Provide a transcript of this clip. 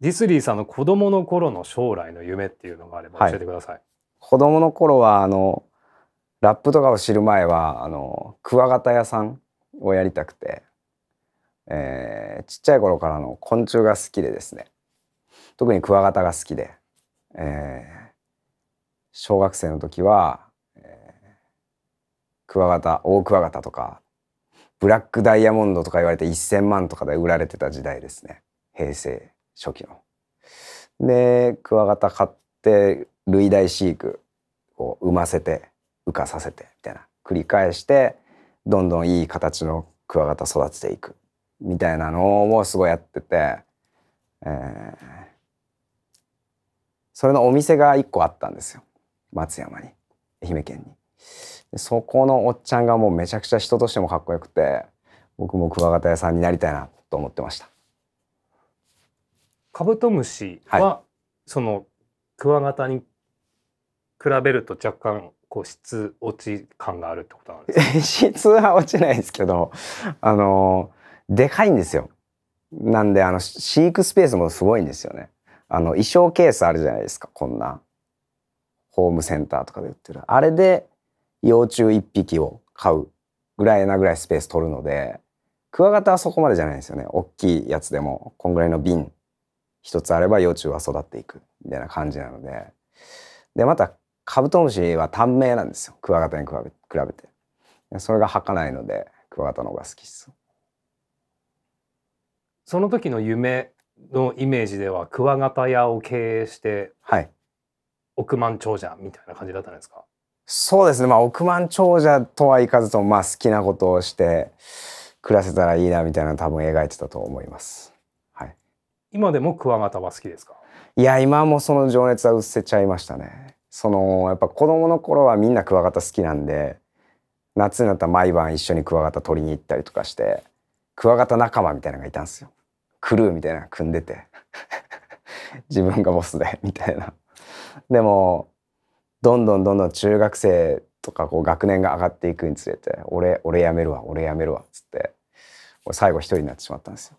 ディスリーさんの子供の頃の将来の夢っていうのがあれば教えてください。はい、子供の頃はあのラップとかを知る前はあのクワガタ屋さんをやりたくて、えー、ちっちゃい頃からの昆虫が好きでですね特にクワガタが好きで、えー、小学生の時は、えー、クワガタ大クワガタとかブラックダイヤモンドとか言われて1,000万とかで売られてた時代ですね平成。初期の。でクワガタ買って類大飼育を産ませて羽化させてみたいな繰り返してどんどんいい形のクワガタ育てていくみたいなのをすごいやってて、えー、それのお店が1個あったんですよ松山に愛媛県に。そこのおっちゃんがもうめちゃくちゃ人としてもかっこよくて僕もクワガタ屋さんになりたいなと思ってました。カブトムシは、はい、そのクワガタに比べると若干こう質落ち感があるってことなんですか 質は落ちないですけどあのでかいんですよなんであの飼育スペースもすごいんですよねあの衣装ケースあるじゃないですかこんなホームセンターとかで売ってるあれで幼虫1匹を買うぐらいなぐらいスペース取るのでクワガタはそこまでじゃないですよね大きいやつでもこんぐらいの瓶一つあれば幼虫は育っていくみたいな感じなのででまたカブトムシは短命なんですよクワガタに比べ比べてそれが儚いのでクワガタの方が好きですその時の夢のイメージではクワガタ屋を経営して、はい、億万長者みたいな感じだったんですかそうですねまあ億万長者とはいかずともまあ好きなことをして暮らせたらいいなみたいな多分描いてたと思います。今でもクワガタは好きですかいや今もその情熱は薄せちゃいましたねそのやっぱ子供の頃はみんなクワガタ好きなんで夏になったら毎晩一緒にクワガタ取りに行ったりとかしてクワガタ仲間みたいなのがいたんですよクルーみたいなの組んでて 自分がボスでみたいなでもどんどんどんどん中学生とかこう学年が上がっていくにつれて俺俺やめるわ俺やめるわっつって最後一人になってしまったんですよ